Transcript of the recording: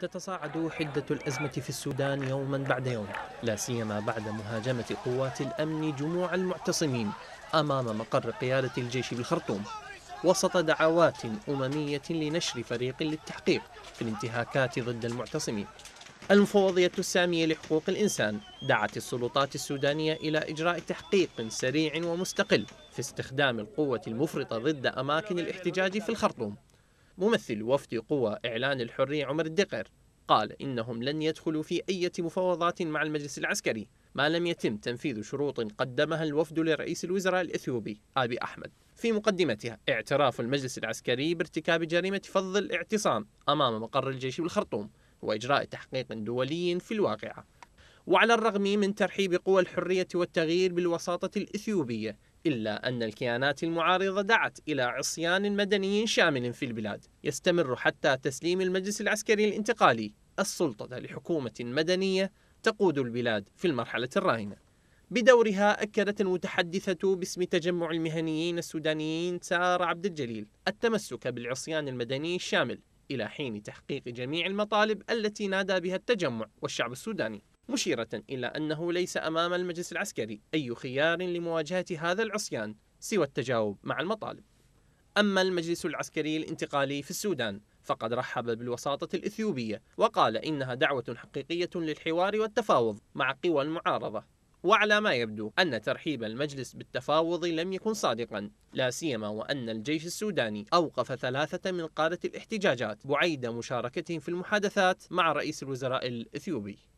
تتصاعد حدة الأزمة في السودان يوما بعد يوم لا سيما بعد مهاجمة قوات الأمن جموع المعتصمين أمام مقر قيادة الجيش بالخرطوم وسط دعوات أممية لنشر فريق للتحقيق في الانتهاكات ضد المعتصمين المفوضية السامية لحقوق الإنسان دعت السلطات السودانية إلى إجراء تحقيق سريع ومستقل في استخدام القوة المفرطة ضد أماكن الاحتجاج في الخرطوم ممثل وفد قوى إعلان الحرية عمر الدقر قال إنهم لن يدخلوا في أي مفاوضات مع المجلس العسكري ما لم يتم تنفيذ شروط قدمها الوفد لرئيس الوزراء الإثيوبي آبي أحمد في مقدمتها اعتراف المجلس العسكري بارتكاب جريمة فض الاعتصام أمام مقر الجيش بالخرطوم وإجراء تحقيق دولي في الواقعة وعلى الرغم من ترحيب قوى الحرية والتغيير بالوساطة الإثيوبية إلا أن الكيانات المعارضة دعت إلى عصيان مدني شامل في البلاد يستمر حتى تسليم المجلس العسكري الانتقالي السلطة لحكومة مدنية تقود البلاد في المرحلة الراهنة بدورها أكدت المتحدثة باسم تجمع المهنيين السودانيين سارة عبد الجليل التمسك بالعصيان المدني الشامل إلى حين تحقيق جميع المطالب التي نادى بها التجمع والشعب السوداني مشيرة إلى أنه ليس أمام المجلس العسكري أي خيار لمواجهة هذا العصيان سوى التجاوب مع المطالب أما المجلس العسكري الانتقالي في السودان فقد رحب بالوساطة الإثيوبية وقال إنها دعوة حقيقية للحوار والتفاوض مع قوى المعارضة وعلى ما يبدو أن ترحيب المجلس بالتفاوض لم يكن صادقا لا سيما وأن الجيش السوداني أوقف ثلاثة من قادة الاحتجاجات بعيد مشاركتهم في المحادثات مع رئيس الوزراء الإثيوبي